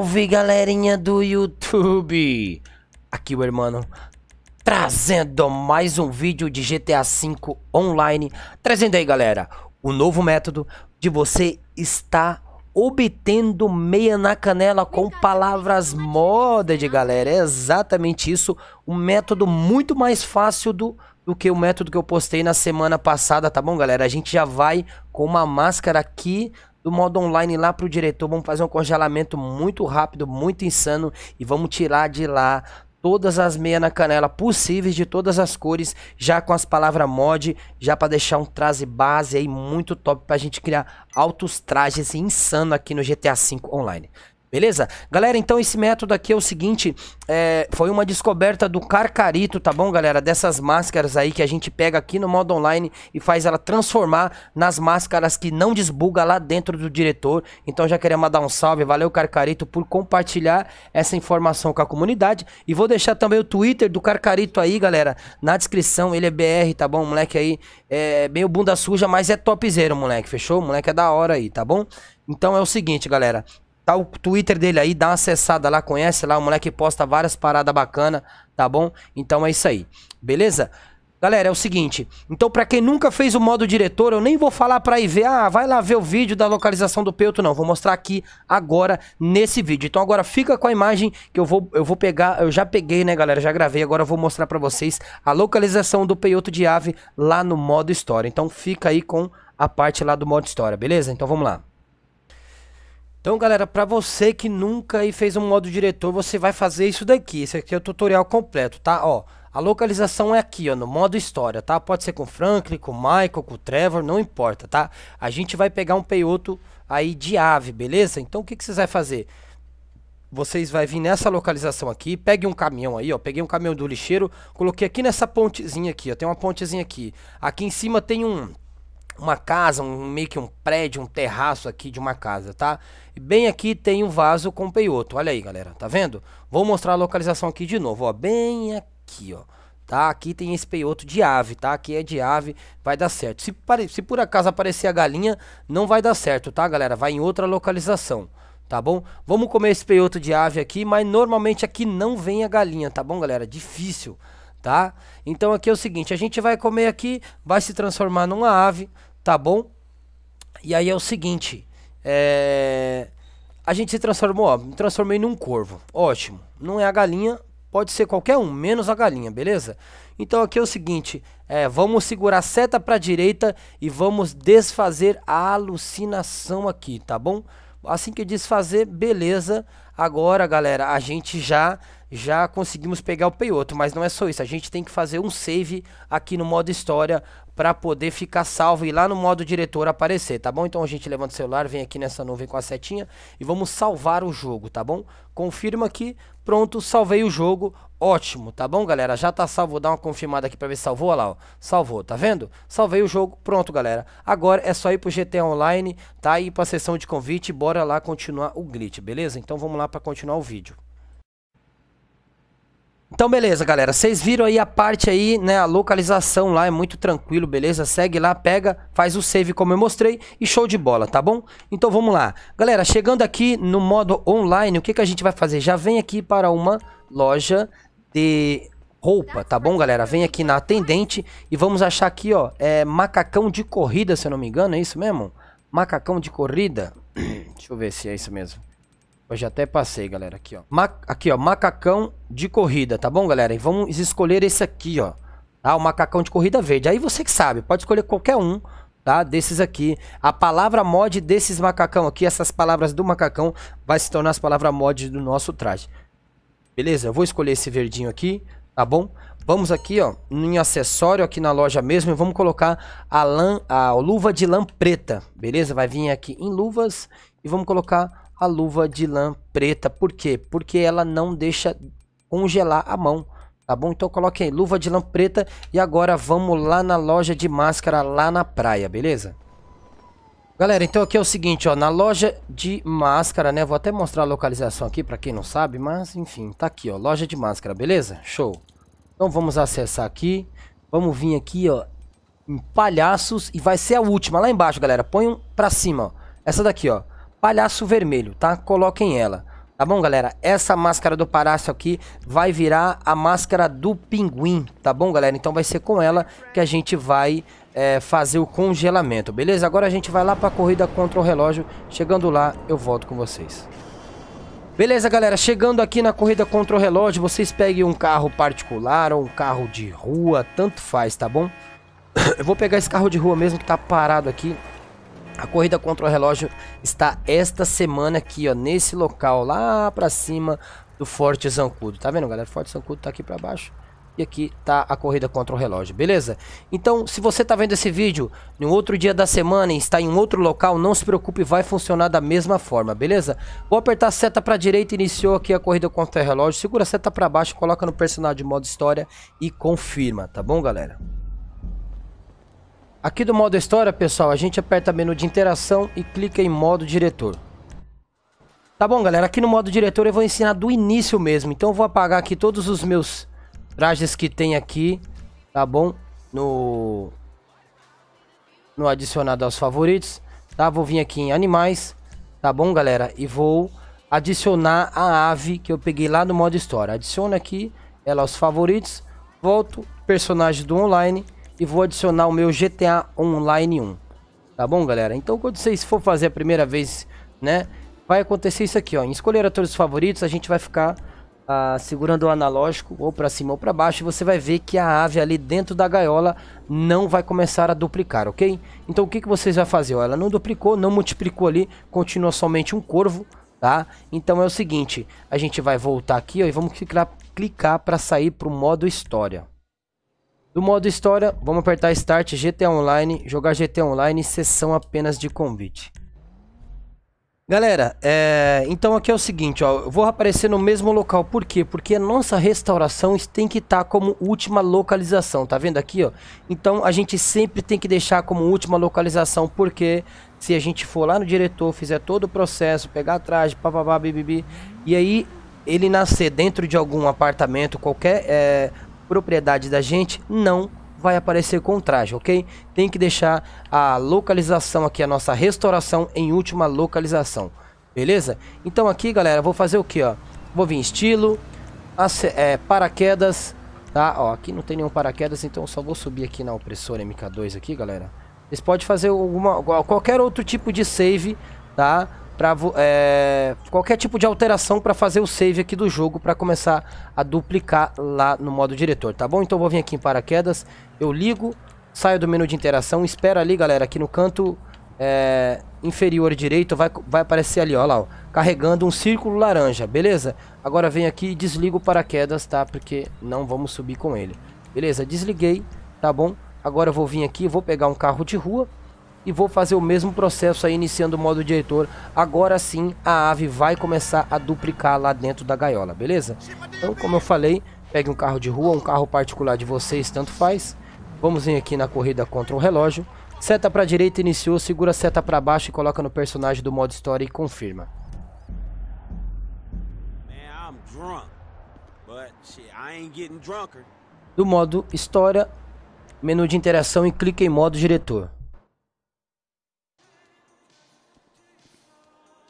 Salve galerinha do YouTube! Aqui o irmão trazendo mais um vídeo de GTA V online. Trazendo aí galera, o novo método de você estar obtendo meia na canela com palavras moda de galera. É exatamente isso, um método muito mais fácil do, do que o método que eu postei na semana passada, tá bom galera? A gente já vai com uma máscara aqui do modo online lá pro diretor, vamos fazer um congelamento muito rápido, muito insano e vamos tirar de lá todas as meias na canela possíveis de todas as cores, já com as palavras mod, já para deixar um traje base aí muito top pra gente criar altos trajes insano aqui no GTA V Online. Beleza? Galera, então esse método aqui é o seguinte, é, foi uma descoberta do Carcarito, tá bom, galera? Dessas máscaras aí que a gente pega aqui no modo online e faz ela transformar nas máscaras que não desbuga lá dentro do diretor. Então já queria mandar um salve, valeu Carcarito por compartilhar essa informação com a comunidade. E vou deixar também o Twitter do Carcarito aí, galera, na descrição, ele é BR, tá bom? O moleque aí é meio bunda suja, mas é topzero, moleque, fechou? O moleque é da hora aí, tá bom? Então é o seguinte, galera, Tá o Twitter dele aí, dá uma acessada lá, conhece lá, o moleque posta várias paradas bacanas, tá bom? Então é isso aí, beleza? Galera, é o seguinte, então para quem nunca fez o modo diretor, eu nem vou falar para ir ver, ah, vai lá ver o vídeo da localização do peuto, não, vou mostrar aqui agora nesse vídeo. Então agora fica com a imagem que eu vou, eu vou pegar, eu já peguei, né, galera, já gravei, agora eu vou mostrar para vocês a localização do peioto de ave lá no modo história. Então fica aí com a parte lá do modo história, beleza? Então vamos lá. Então, galera, para você que nunca aí fez um modo diretor, você vai fazer isso daqui. Esse aqui é o tutorial completo, tá? Ó, a localização é aqui, ó, no modo história, tá? Pode ser com o Franklin, com o Michael, com o Trevor, não importa, tá? A gente vai pegar um peioto aí de ave, beleza? Então, o que, que vocês vão fazer? Vocês vão vir nessa localização aqui, pegue um caminhão aí, ó, peguei um caminhão do lixeiro, coloquei aqui nessa pontezinha aqui, ó, tem uma pontezinha aqui. Aqui em cima tem um uma casa, um, meio que um prédio, um terraço aqui de uma casa, tá? E bem aqui tem um vaso com peioto, olha aí galera, tá vendo? Vou mostrar a localização aqui de novo, ó, bem aqui, ó. Tá? Aqui tem esse peioto de ave, tá? Aqui é de ave, vai dar certo. Se, se por acaso aparecer a galinha, não vai dar certo, tá galera? Vai em outra localização tá bom? Vamos comer esse peioto de ave aqui, mas normalmente aqui não vem a galinha, tá bom, galera? Difícil tá? Então aqui é o seguinte, a gente vai comer aqui, vai se transformar numa ave, tá bom? E aí é o seguinte, é... a gente se transformou, ó, me transformei num corvo, ótimo. Não é a galinha, pode ser qualquer um, menos a galinha, beleza? Então aqui é o seguinte, é, vamos segurar a seta para a direita e vamos desfazer a alucinação aqui, tá bom? Assim que desfazer, beleza. Agora, galera, a gente já já conseguimos pegar o peioto, mas não é só isso, a gente tem que fazer um save aqui no modo história para poder ficar salvo e lá no modo diretor aparecer, tá bom? Então a gente levanta o celular, vem aqui nessa nuvem com a setinha e vamos salvar o jogo, tá bom? Confirma aqui, pronto, salvei o jogo, ótimo, tá bom galera? Já tá salvo, vou dar uma confirmada aqui para ver se salvou, olha lá, ó, salvou, tá vendo? Salvei o jogo, pronto galera, agora é só ir pro GTA Online, tá? E para pra sessão de convite e bora lá continuar o glitch, beleza? Então vamos lá para continuar o vídeo. Então, beleza, galera. Vocês viram aí a parte aí, né? A localização lá é muito tranquilo, beleza? Segue lá, pega, faz o save como eu mostrei e show de bola, tá bom? Então, vamos lá. Galera, chegando aqui no modo online, o que, que a gente vai fazer? Já vem aqui para uma loja de roupa, tá bom, galera? Vem aqui na atendente e vamos achar aqui, ó, é macacão de corrida, se eu não me engano, é isso mesmo? Macacão de corrida? Deixa eu ver se é isso mesmo. Eu já até passei, galera, aqui, ó. Ma aqui, ó, macacão de corrida, tá bom, galera? E vamos escolher esse aqui, ó. Tá? O macacão de corrida verde. Aí você que sabe, pode escolher qualquer um, tá? Desses aqui. A palavra mod desses macacão aqui, essas palavras do macacão, vai se tornar as palavras mod do nosso traje. Beleza? Eu vou escolher esse verdinho aqui, tá bom? Vamos aqui, ó, em acessório aqui na loja mesmo e vamos colocar a, lã, a luva de lã preta, beleza? Vai vir aqui em luvas e vamos colocar a luva de lã preta. Por quê? Porque ela não deixa congelar a mão. Tá bom? Então coloquei aí, luva de lã preta. E agora vamos lá na loja de máscara lá na praia, beleza? Galera, então aqui é o seguinte, ó, na loja de máscara, né, vou até mostrar a localização aqui pra quem não sabe, mas enfim, tá aqui, ó, loja de máscara, beleza? Show. Então vamos acessar aqui, vamos vir aqui, ó, em palhaços e vai ser a última, lá embaixo, galera, põe um pra cima, ó, essa daqui, ó, Palhaço Vermelho, tá? Coloquem ela. Tá bom, galera? Essa máscara do Parácio aqui vai virar a máscara do Pinguim, tá bom, galera? Então vai ser com ela que a gente vai é, fazer o congelamento, beleza? Agora a gente vai lá pra corrida contra o relógio. Chegando lá, eu volto com vocês. Beleza, galera? Chegando aqui na corrida contra o relógio, vocês peguem um carro particular ou um carro de rua, tanto faz, tá bom? eu vou pegar esse carro de rua mesmo que tá parado aqui. A corrida contra o relógio está esta semana aqui, ó, nesse local lá para cima do Forte Zancudo. Tá vendo, galera? Forte Zancudo tá aqui para baixo. E aqui tá a corrida contra o relógio, beleza? Então, se você tá vendo esse vídeo em outro dia da semana e está em outro local, não se preocupe, vai funcionar da mesma forma, beleza? Vou apertar a seta para direita, iniciou aqui a corrida contra o relógio, segura a seta para baixo, coloca no personagem modo história e confirma, tá bom, galera? Aqui do modo história, pessoal, a gente aperta menu de interação e clica em modo diretor. Tá bom, galera, aqui no modo diretor eu vou ensinar do início mesmo. Então eu vou apagar aqui todos os meus trajes que tem aqui, tá bom? No no adicionado aos favoritos, tá? Vou vir aqui em animais, tá bom, galera? E vou adicionar a ave que eu peguei lá no modo história. Adiciona aqui ela aos favoritos, volto personagem do online e vou adicionar o meu GTA Online 1. Tá bom, galera? Então, quando vocês for fazer a primeira vez, né? Vai acontecer isso aqui, ó. Em escolher atores favoritos, a gente vai ficar ah, segurando o analógico ou para cima ou para baixo. E você vai ver que a ave ali dentro da gaiola não vai começar a duplicar, ok? Então, o que, que vocês vão fazer? Ó, ela não duplicou, não multiplicou ali, continua somente um corvo, tá? Então, é o seguinte, a gente vai voltar aqui ó, e vamos clicar para sair para o modo história. Do modo história, vamos apertar Start GTA Online, jogar GTA Online, sessão apenas de convite. Galera, é... então aqui é o seguinte, ó, eu vou aparecer no mesmo local, por quê? Porque a nossa restauração tem que estar tá como última localização, tá vendo aqui, ó? Então a gente sempre tem que deixar como última localização, porque se a gente for lá no diretor, fizer todo o processo, pegar atrás, papapá, bibibi, e aí ele nascer dentro de algum apartamento, qualquer é, propriedade da gente, não vai aparecer com traje, ok? Tem que deixar a localização aqui, a nossa restauração em última localização, beleza? Então aqui, galera, vou fazer o que, ó? Vou vir estilo, é, paraquedas, tá? Ó, aqui não tem nenhum paraquedas, então só vou subir aqui na opressora MK2 aqui, galera. Vocês podem fazer alguma, qualquer outro tipo de save, tá? é, qualquer tipo de alteração para fazer o save aqui do jogo para começar a duplicar lá no modo diretor, tá bom? Então eu vou vir aqui em paraquedas, eu ligo, saio do menu de interação, espera ali, galera, aqui no canto é, inferior direito vai, vai aparecer ali, ó lá, ó, carregando um círculo laranja, beleza? Agora vem aqui e desligo o paraquedas, tá? Porque não vamos subir com ele. Beleza, desliguei, tá bom? Agora eu vou vir aqui, vou pegar um carro de rua, e vou fazer o mesmo processo aí iniciando o modo diretor. Agora sim a ave vai começar a duplicar lá dentro da gaiola, beleza? Então como eu falei, pegue um carro de rua, um carro particular de vocês, tanto faz. Vamos vir aqui na corrida contra o relógio. Seta para direita iniciou, segura a seta para baixo e coloca no personagem do modo história e confirma. Do modo história, menu de interação e clique em modo diretor.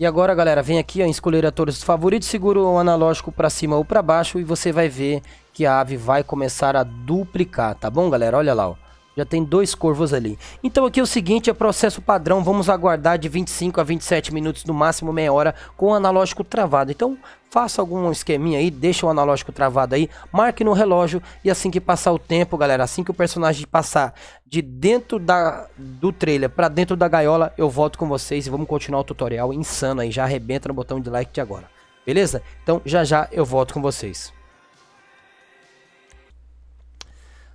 E agora, galera, vem aqui ó, em escolher atores favoritos, segura o analógico para cima ou para baixo e você vai ver que a ave vai começar a duplicar, tá bom, galera? Olha lá, ó. Já tem dois corvos ali. Então aqui é o seguinte, é processo padrão, vamos aguardar de 25 a 27 minutos, no máximo meia hora, com o analógico travado. Então faça algum esqueminha aí, deixa o analógico travado aí, marque no relógio e assim que passar o tempo, galera, assim que o personagem passar de dentro da, do trailer para dentro da gaiola, eu volto com vocês e vamos continuar o tutorial insano aí, já arrebenta no botão de like de agora. Beleza? Então já já eu volto com vocês.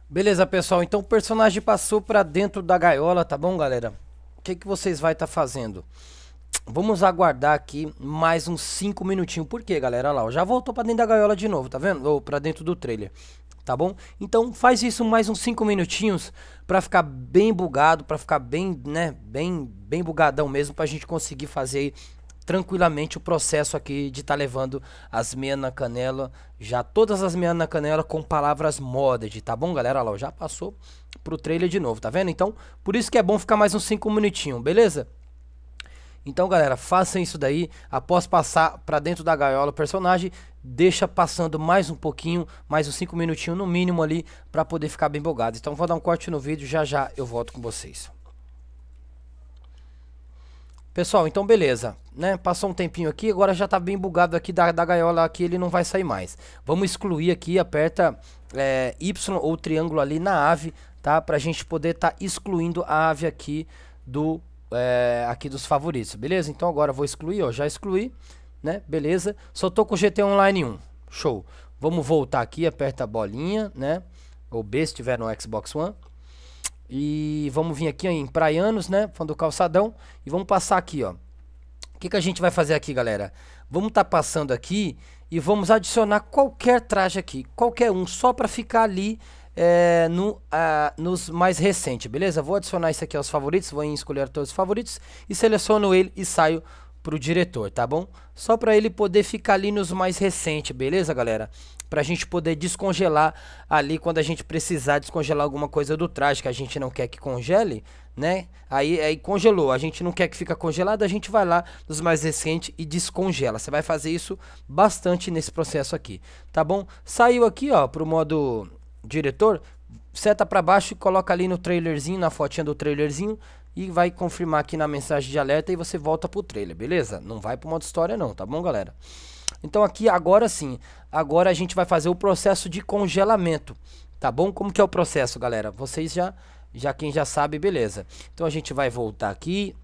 Beleza, pessoal. Então o personagem passou para dentro da gaiola, tá bom, galera? O que, que vocês vai estar tá fazendo? Vamos aguardar aqui mais uns 5 minutinhos. Por quê, galera? Olha lá, já voltou para dentro da gaiola de novo, tá vendo? Ou para dentro do trailer, tá bom? Então faz isso mais uns 5 minutinhos para ficar bem bugado, para ficar bem, né, bem, bem bugadão mesmo, pra gente conseguir fazer aí tranquilamente o processo aqui de estar tá levando as meias na canela, já todas as meias na canela com palavras modded, tá bom, galera? Olha lá, já passou pro trailer de novo, tá vendo? Então, por isso que é bom ficar mais uns 5 minutinhos, beleza? Então, galera, façam isso daí. Após passar para dentro da gaiola o personagem, deixa passando mais um pouquinho, mais uns 5 minutinhos no mínimo ali, para poder ficar bem bogado. Então, vou dar um corte no vídeo, já já eu volto com vocês. Pessoal, então beleza, né? Passou um tempinho aqui, agora já tá bem bugado aqui da, da gaiola aqui, ele não vai sair mais. Vamos excluir aqui, aperta é, Y ou triângulo ali na ave, tá? Pra gente poder tá excluindo a ave aqui do é, aqui dos favoritos, beleza? Então agora vou excluir, ó, já excluí, né? Beleza? Só tô com GT Online 1, show. Vamos voltar aqui, aperta a bolinha, né? Ou B se tiver no Xbox One. E vamos vir aqui em Praianos, né? Falando do calçadão. E vamos passar aqui, ó. O que, que a gente vai fazer aqui, galera? Vamos estar tá passando aqui e vamos adicionar qualquer traje aqui. Qualquer um, só para ficar ali é, no, ah, nos mais recentes, beleza? Vou adicionar isso aqui aos favoritos. Vou em escolher todos os favoritos. E seleciono ele e saio pro diretor, tá bom? Só para ele poder ficar ali nos mais recentes, beleza, galera? Para a gente poder descongelar ali quando a gente precisar descongelar alguma coisa do traje que a gente não quer que congele, né? Aí, aí congelou, a gente não quer que fica congelado, a gente vai lá nos mais recentes e descongela. Você vai fazer isso bastante nesse processo aqui, tá bom? Saiu aqui, ó, pro modo diretor, seta para baixo e coloca ali no trailerzinho, na fotinha do trailerzinho, e vai confirmar aqui na mensagem de alerta e você volta pro trailer, beleza? Não vai pro modo história não, tá bom, galera? Então aqui agora sim, agora a gente vai fazer o processo de congelamento, tá bom? Como que é o processo, galera? Vocês já, já quem já sabe, beleza. Então a gente vai voltar aqui,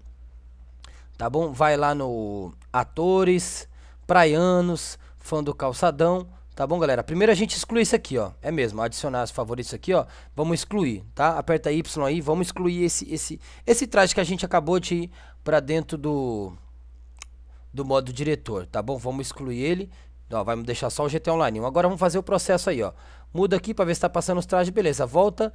tá bom? Vai lá no atores, praianos, fã do calçadão, Tá bom, galera? Primeiro a gente exclui isso aqui, ó. É mesmo, adicionar os favoritos aqui, ó. Vamos excluir, tá? Aperta Y aí, vamos excluir esse, esse, esse traje que a gente acabou de ir pra dentro do, do modo diretor, tá bom? Vamos excluir ele. Ó, vai deixar só o GT Online Agora vamos fazer o processo aí, ó. Muda aqui pra ver se tá passando os trajes. Beleza, volta,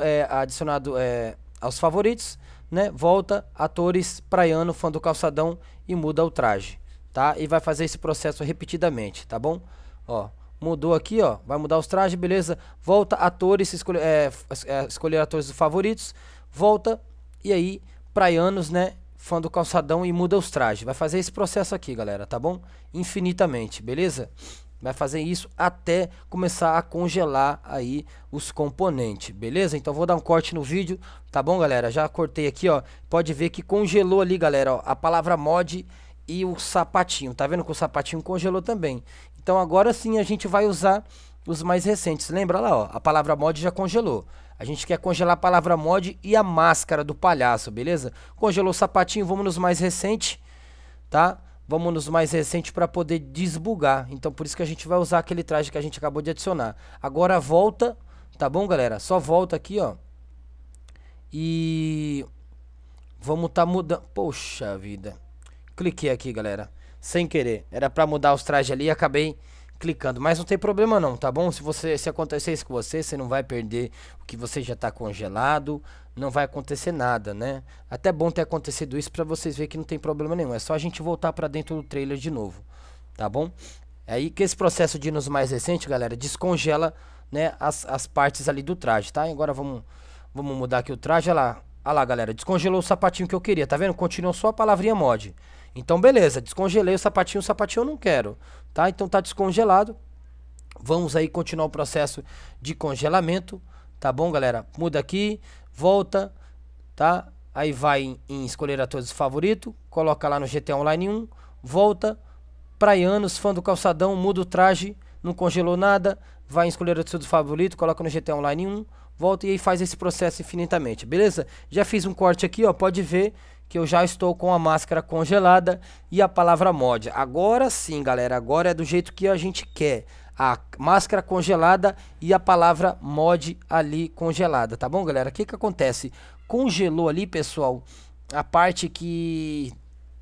é, adicionado é, aos favoritos, né? Volta, atores, praiano, fã do calçadão e muda o traje, tá? E vai fazer esse processo repetidamente, tá bom? Ó, Mudou aqui, ó. Vai mudar os trajes, beleza. Volta atores, escolher, é, é, escolher atores favoritos. Volta. E aí, praianos, né? Fã do calçadão e muda os trajes. Vai fazer esse processo aqui, galera, tá bom? Infinitamente, beleza? Vai fazer isso até começar a congelar aí os componentes, beleza? Então vou dar um corte no vídeo, tá bom, galera? Já cortei aqui, ó. Pode ver que congelou ali, galera, ó, a palavra mod e o sapatinho. Tá vendo que o sapatinho congelou também. Então agora sim a gente vai usar os mais recentes. Lembra lá, ó, a palavra mod já congelou. A gente quer congelar a palavra mod e a máscara do palhaço, beleza? Congelou o sapatinho, vamos nos mais recentes, tá? Vamos nos mais recentes para poder desbugar. Então por isso que a gente vai usar aquele traje que a gente acabou de adicionar. Agora volta, tá bom, galera? Só volta aqui, ó. E vamos tá mudando. Poxa vida. Cliquei aqui, galera sem querer. Era para mudar os trajes ali e acabei clicando. Mas não tem problema não, tá bom? Se você se acontecer isso com você, você não vai perder o que você já está congelado, não vai acontecer nada, né? Até bom ter acontecido isso para vocês verem que não tem problema nenhum. É só a gente voltar para dentro do trailer de novo, tá bom? É aí que esse processo de nos mais recente, galera, descongela, né, as, as partes ali do traje, tá? Agora vamos vamos mudar aqui o traje, olha lá. Olha lá, galera, descongelou o sapatinho que eu queria, tá vendo? Continuou só a palavrinha mod. Então, beleza, descongelei o sapatinho, o sapatinho eu não quero, tá? Então tá descongelado. Vamos aí continuar o processo de congelamento, tá bom, galera? Muda aqui, volta, tá? Aí vai em, em escolher a todos favorito, coloca lá no GT Online 1, volta, praianos, fã do calçadão, muda o traje, não congelou nada, vai em escolher atores favorito, coloca no GT Online 1, volta e aí faz esse processo infinitamente, beleza? Já fiz um corte aqui, ó, pode ver que eu já estou com a máscara congelada e a palavra mod. Agora sim, galera, agora é do jeito que a gente quer. A máscara congelada e a palavra mod ali congelada, tá bom, galera? O que que acontece? Congelou ali, pessoal, a parte que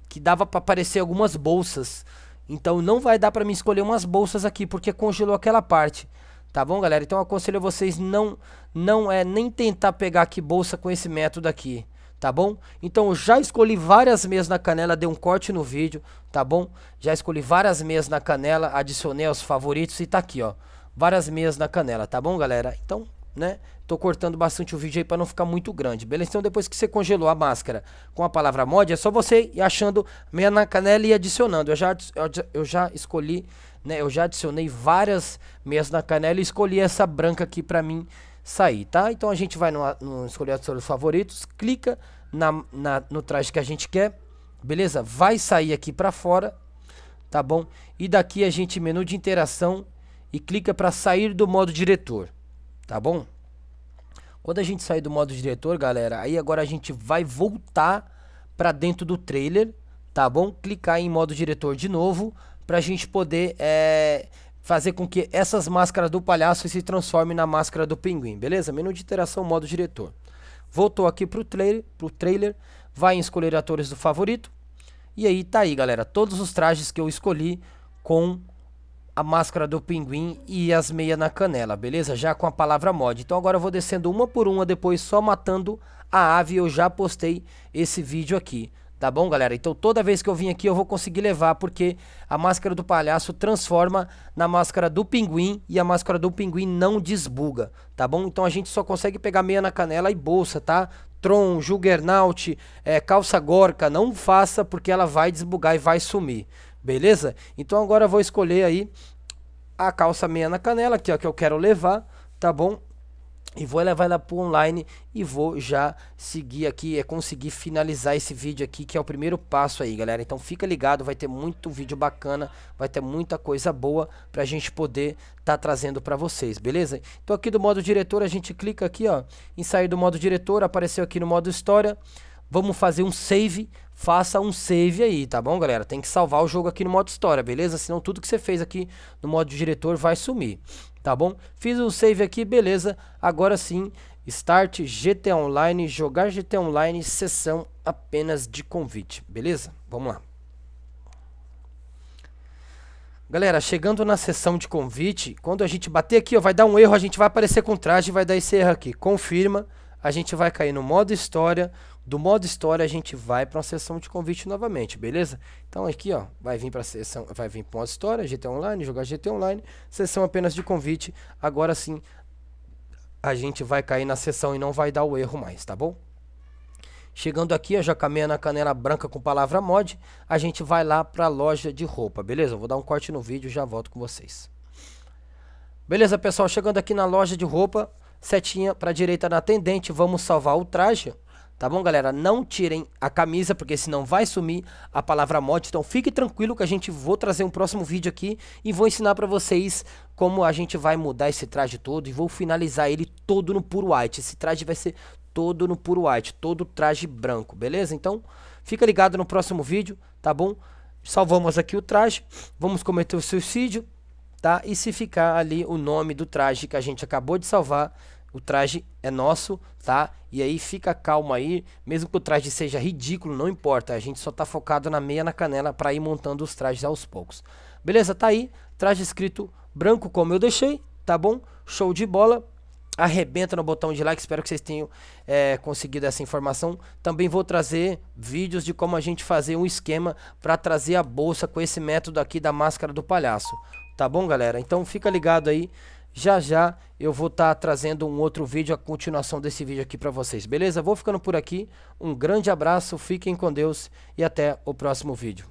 que dava para aparecer algumas bolsas. Então não vai dar para mim escolher umas bolsas aqui porque congelou aquela parte. Tá bom, galera? Então aconselho vocês não não é nem tentar pegar aqui bolsa com esse método aqui tá bom? Então já escolhi várias meias na canela, dei um corte no vídeo, tá bom? Já escolhi várias meias na canela, adicionei aos favoritos e tá aqui, ó. Várias meias na canela, tá bom, galera? Então, né? Tô cortando bastante o vídeo aí para não ficar muito grande, beleza? Então depois que você congelou a máscara com a palavra mod, é só você ir achando meia na canela e adicionando. Eu já, eu já escolhi, né? Eu já adicionei várias meias na canela e escolhi essa branca aqui para mim sair, tá? Então a gente vai no, no escolher seus favoritos, clica na, na, no traje que a gente quer, beleza? Vai sair aqui para fora, tá bom? E daqui a gente menu de interação e clica para sair do modo diretor, tá bom? Quando a gente sair do modo diretor, galera, aí agora a gente vai voltar para dentro do trailer, tá bom? Clicar em modo diretor de novo para a gente poder é, fazer com que essas máscaras do palhaço se transformem na máscara do pinguim, beleza? Menu de interação, modo diretor. Voltou aqui pro trailer, pro trailer, vai em escolher atores do favorito. E aí tá aí, galera, todos os trajes que eu escolhi com a máscara do pinguim e as meias na canela, beleza? Já com a palavra mod. Então agora eu vou descendo uma por uma, depois só matando a ave. Eu já postei esse vídeo aqui. Tá bom, galera? Então toda vez que eu vim aqui eu vou conseguir levar, porque a máscara do palhaço transforma na máscara do pinguim e a máscara do pinguim não desbuga, tá bom? Então a gente só consegue pegar meia na canela e bolsa, tá? Tron, Juggernaut, é, calça gorca, não faça porque ela vai desbugar e vai sumir, beleza? Então agora eu vou escolher aí a calça meia na canela, que é que eu quero levar, tá bom? e vou levar ela para online e vou já seguir aqui, é conseguir finalizar esse vídeo aqui, que é o primeiro passo aí, galera. Então fica ligado, vai ter muito vídeo bacana, vai ter muita coisa boa para a gente poder tá trazendo para vocês, beleza? Então aqui do modo diretor, a gente clica aqui, ó, em sair do modo diretor, apareceu aqui no modo história. Vamos fazer um save, faça um save aí, tá bom, galera? Tem que salvar o jogo aqui no modo história, beleza? Senão tudo que você fez aqui no modo diretor vai sumir tá bom? Fiz o save aqui, beleza. Agora sim, Start GT Online, jogar GT Online, sessão apenas de convite, beleza? Vamos lá. Galera, chegando na sessão de convite, quando a gente bater aqui, ó, vai dar um erro, a gente vai aparecer com traje, vai dar esse erro aqui. Confirma, a gente vai cair no modo história, do modo história a gente vai para uma sessão de convite novamente, beleza? Então aqui, ó, vai vir para sessão, vai vir para modo história, GT Online, jogar GT Online, sessão apenas de convite. Agora sim, a gente vai cair na sessão e não vai dar o erro mais, tá bom? Chegando aqui, a já caminha na canela branca com palavra mod, a gente vai lá para a loja de roupa, beleza? vou dar um corte no vídeo e já volto com vocês. Beleza, pessoal? Chegando aqui na loja de roupa, setinha para direita na atendente, vamos salvar o traje Tá bom, galera? Não tirem a camisa, porque senão vai sumir a palavra mod. Então fique tranquilo que a gente vou trazer um próximo vídeo aqui e vou ensinar para vocês como a gente vai mudar esse traje todo e vou finalizar ele todo no puro white. Esse traje vai ser todo no puro white, todo traje branco, beleza? Então fica ligado no próximo vídeo, tá bom? Salvamos aqui o traje, vamos cometer o suicídio, tá? E se ficar ali o nome do traje que a gente acabou de salvar o traje é nosso, tá? E aí fica calmo aí, mesmo que o traje seja ridículo, não importa. A gente só tá focado na meia na canela para ir montando os trajes aos poucos. Beleza? Tá aí, traje escrito branco como eu deixei, tá bom? Show de bola. Arrebenta no botão de like, espero que vocês tenham é, conseguido essa informação. Também vou trazer vídeos de como a gente fazer um esquema para trazer a bolsa com esse método aqui da máscara do palhaço. Tá bom, galera? Então fica ligado aí já já eu vou estar tá trazendo um outro vídeo, a continuação desse vídeo aqui para vocês, beleza? Vou ficando por aqui, um grande abraço, fiquem com Deus e até o próximo vídeo.